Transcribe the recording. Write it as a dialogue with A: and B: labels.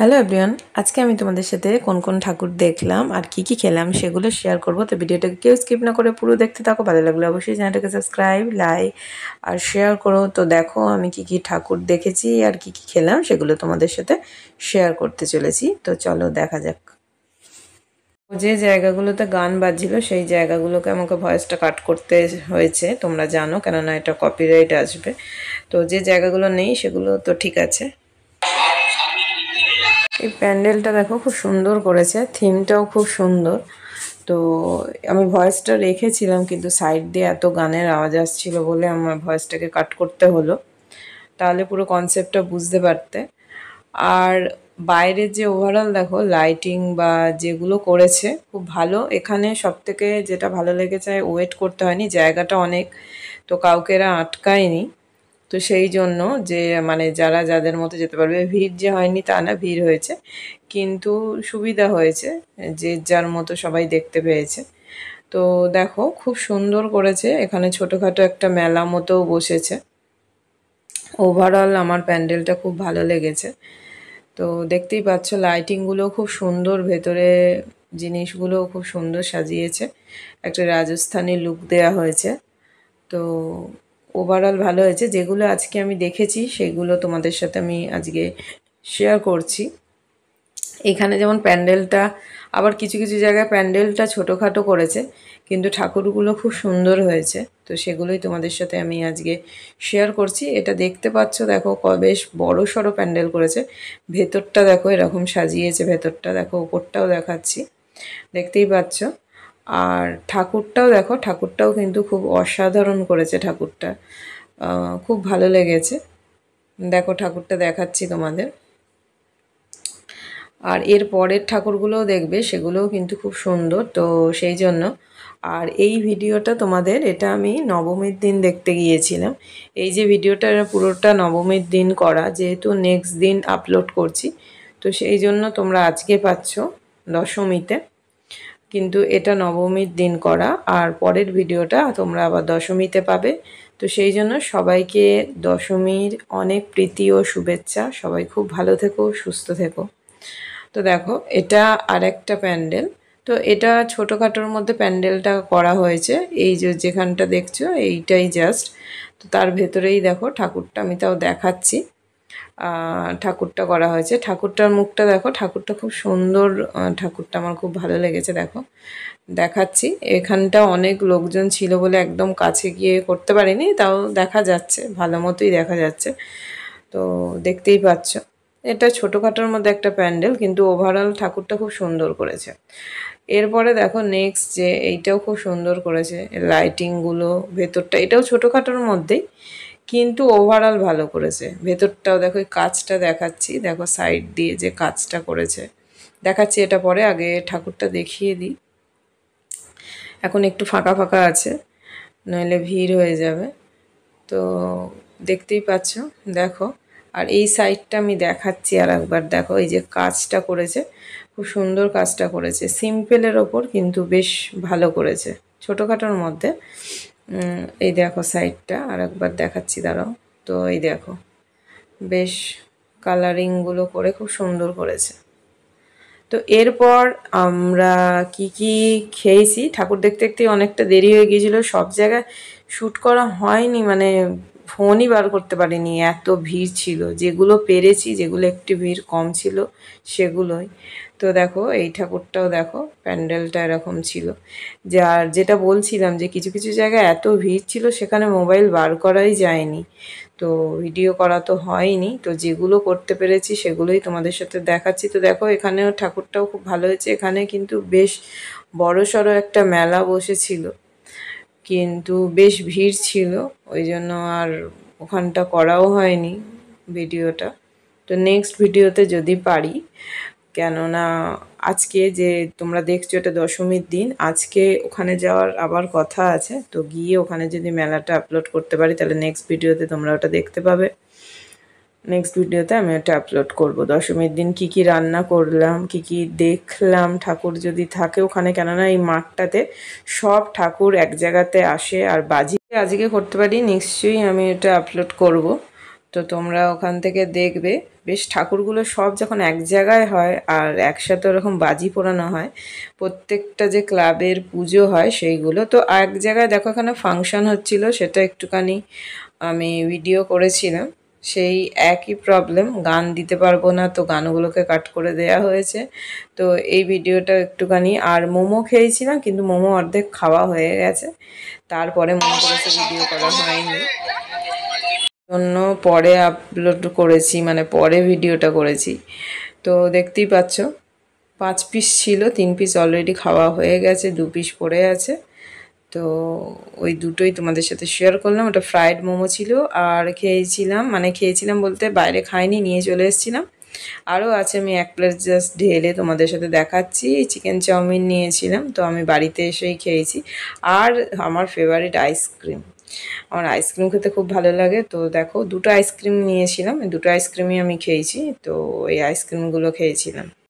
A: hello everyone আজকে আমি তোমাদের সাথে কোন কোন ঠাকুর দেখলাম আর কি কি খেলাম সেগুলো শেয়ার করবো তো ভিডিওটাকে কেউ স্কিপ না করে পুরো দেখতে থাকো ভালো লাগলে অবশ্যই চ্যানেলটাকে সাবস্ক্রাইব লাইক আর শেয়ার করো তো দেখো আমি কি কি ঠাকুর দেখেছি আর কি কি খেলাম সেগুলো তোমাদের সাথে শেয়ার করতে চলেছি তো চলো দেখা যাক যে জায়গাগুলোতে গান বাজছিল সেই জায়গাগুলোকে আমাকে ভয়েসটা কাট করতে হয়েছে তোমরা জানো কেননা এটা কপিরাইট আসবে তো যে জায়গাগুলো নেই সেগুলো তো ঠিক আছে এই প্যান্ডেলটা দেখো খুব সুন্দর করেছে থিমটাও খুব সুন্দর তো আমি ভয়েসটা রেখেছিলাম কিন্তু সাইড দিয়ে এত গানের আওয়াজ আসছিল বলে আমার ভয়েসটাকে কাট করতে হলো তাহলে পুরো কনসেপ্টটা বুঝতে পারতে আর বাইরে যে ওভারঅল দেখো লাইটিং বা যেগুলো করেছে খুব ভালো এখানে সব থেকে যেটা ভালো লেগেছে ওয়েট করতে হয়নি জায়গাটা অনেক তো কাউকে এরা আটকায়নি তো সেই জন্য যে মানে যারা যাদের মতো যেতে পারবে ভিড় যে হয়নি তা না ভিড় হয়েছে কিন্তু সুবিধা হয়েছে যে যার মতো সবাই দেখতে পেয়েছে তো দেখো খুব সুন্দর করেছে এখানে ছোটোখাটো একটা মেলা মতো বসেছে ওভারঅল আমার প্যান্ডেলটা খুব ভালো লেগেছে তো দেখতেই পাচ্ছ লাইটিংগুলো খুব সুন্দর ভেতরে জিনিসগুলো খুব সুন্দর সাজিয়েছে একটা রাজস্থানি লুক দেয়া হয়েছে তো ওভারঅল ভালো হয়েছে যেগুলো আজকে আমি দেখেছি সেগুলো তোমাদের সাথে আমি আজকে শেয়ার করছি এখানে যেমন প্যান্ডেলটা আবার কিছু কিছু জায়গায় প্যান্ডেলটা ছোটোখাটো করেছে কিন্তু ঠাকুরগুলো খুব সুন্দর হয়েছে তো সেগুলোই তোমাদের সাথে আমি আজকে শেয়ার করছি এটা দেখতে পাচ্ছ দেখো বেশ বড় সড়ো প্যান্ডেল করেছে ভেতরটা দেখো এরকম সাজিয়েছে ভেতরটা দেখো ওপরটাও দেখাচ্ছি দেখতেই পাচ্ছ আর ঠাকুরটাও দেখো ঠাকুরটাও কিন্তু খুব অসাধারণ করেছে ঠাকুরটা খুব ভালো লেগেছে দেখো ঠাকুরটা দেখাচ্ছি তোমাদের আর এর পরের ঠাকুরগুলোও দেখবে সেগুলোও কিন্তু খুব সুন্দর তো সেই জন্য আর এই ভিডিওটা তোমাদের এটা আমি নবমীর দিন দেখতে গিয়েছিলাম এই যে ভিডিওটা পুরোটা নবমীর দিন করা যেহেতু নেক্সট দিন আপলোড করছি তো সেই জন্য তোমরা আজকে পাচ্ছ দশমীতে কিন্তু এটা নবমীর দিন করা আর পরের ভিডিওটা তোমরা আবার দশমীতে পাবে তো সেই জন্য সবাইকে দশমীর অনেক প্রীতি ও শুভেচ্ছা সবাই খুব ভালো থেকো সুস্থ থেকো তো দেখো এটা আর একটা প্যান্ডেল তো এটা ছোটোখাটোর মধ্যে প্যান্ডেলটা করা হয়েছে এই যে যেখানটা দেখছো এইটাই জাস্ট তো তার ভেতরেই দেখো ঠাকুরটা আমি তাও দেখাচ্ছি ঠাকুরটা করা হয়েছে ঠাকুরটার মুখটা দেখো ঠাকুরটা খুব সুন্দর ঠাকুরটা আমার খুব ভালো লেগেছে দেখো দেখাচ্ছি এখানটা অনেক লোকজন ছিল বলে একদম কাছে গিয়ে করতে পারিনি তাও দেখা যাচ্ছে ভালো মতোই দেখা যাচ্ছে তো দেখতেই পাচ্ছ এটা ছোটোখাটোর মধ্যে একটা প্যান্ডেল কিন্তু ওভারঅল ঠাকুরটা খুব সুন্দর করেছে এরপরে দেখো নেক্সট যে এইটাও খুব সুন্দর করেছে লাইটিংগুলো ভেতরটা এটাও ছোটোখাটোর মধ্যেই কিন্তু ওভারঅল ভালো করেছে ভেতরটাও দেখো কাজটা দেখাচ্ছি দেখো সাইড দিয়ে যে কাজটা করেছে দেখাচ্ছি এটা পরে আগে ঠাকুরটা দেখিয়ে দিই এখন একটু ফাঁকা ফাঁকা আছে নইলে ভিড় হয়ে যাবে তো দেখতেই পাচ্ছ দেখো আর এই সাইডটা আমি দেখাচ্ছি আর একবার দেখো এই যে কাজটা করেছে খুব সুন্দর কাজটা করেছে সিম্পলের ওপর কিন্তু বেশ ভালো করেছে ছোটোখাটোর মধ্যে এই দেখো সাইডটা আর একবার দেখাচ্ছি দাঁড়াও তো এই দেখো বেশ কালারিংগুলো করে খুব সুন্দর করেছে তো এরপর আমরা কি কি খেয়েছি ঠাকুর দেখতে দেখতে অনেকটা দেরি হয়ে গিয়েছিল সব জায়গায় শ্যুট করা হয়নি মানে ফোনই বার করতে পারিনি এত ভিড় ছিল যেগুলো পেরেছি যেগুলো একটু ভিড় কম ছিল সেগুলোই তো দেখো এই ঠাকুরটাও দেখো প্যান্ডেলটা এরকম ছিল যার যেটা বলছিলাম যে কিছু কিছু জায়গায় এত ভিড় ছিল সেখানে মোবাইল বার করাই যায়নি তো ভিডিও করা তো হয়নি তো যেগুলো করতে পেরেছি সেগুলোই তোমাদের সাথে দেখাচ্ছি তো দেখো এখানেও ঠাকুরটাও খুব ভালো হয়েছে এখানে কিন্তু বেশ বড়সড় একটা মেলা বসেছিল কিন্তু বেশ ভিড় ছিল ওই জন্য আর ওখানটা করাও হয়নি ভিডিওটা তো নেক্সট ভিডিওতে যদি পারি কেননা আজকে যে তোমরা দেখছো এটা দশমীর দিন আজকে ওখানে যাওয়ার আবার কথা আছে তো গিয়ে ওখানে যদি মেলাটা আপলোড করতে পারি তাহলে নেক্সট ভিডিওতে তোমরা ওটা দেখতে পাবে নেক্সট ভিডিওতে আমি ওটা আপলোড করবো দশমীর দিন কি কি রান্না করলাম কি কি দেখলাম ঠাকুর যদি থাকে ওখানে কেননা এই মাঠটাতে সব ঠাকুর এক জায়গাতে আসে আর বাজি আজকে করতে পারি নিশ্চয়ই আমি এটা আপলোড করব তো তোমরা ওখান থেকে দেখবে বেশ ঠাকুরগুলো সব যখন এক জায়গায় হয় আর একসাথে ওরকম বাজি পোড়ানো হয় প্রত্যেকটা যে ক্লাবের পুজো হয় সেইগুলো তো এক জায়গায় দেখো এখানে ফাংশান হচ্ছিল সেটা একটুখানি আমি ভিডিও করেছিলাম সেই একই প্রবলেম গান দিতে পারবো না তো গানগুলোকে কাট করে দেয়া হয়েছে তো এই ভিডিওটা একটুখানি আর মোমো খেয়েছি না কিন্তু মোমো অর্ধেক খাওয়া হয়ে গেছে তারপরে মনে করেছে ভিডিও করা হয়নি জন্য পরে আপলোড করেছি মানে পরে ভিডিওটা করেছি তো দেখতেই পাচ্ছ পাঁচ পিস ছিল তিন পিস অলরেডি খাওয়া হয়ে গেছে দু পিস পড়ে আছে তো ওই দুটোই তোমাদের সাথে শেয়ার করলাম ওটা ফ্রায়েড মোমো ছিল আর খেয়েছিলাম মানে খেয়েছিলাম বলতে বাইরে খাইনি নিয়ে চলে এসেছিলাম আরও আছে আমি এক প্লেট জাস্ট ঢেলে তোমাদের সাথে দেখাচ্ছি চিকেন চাউমিন নিয়েছিলাম তো আমি বাড়িতে এসেই খেয়েছি আর আমার ফেভারিট আইসক্রিম আমার আইসক্রিম খেতে খুব ভালো লাগে তো দেখো দুটো আইসক্রিম নিয়েছিলাম দুটো আইসক্রিমই আমি খেয়েছি তো এই আইসক্রিমগুলো খেয়েছিলাম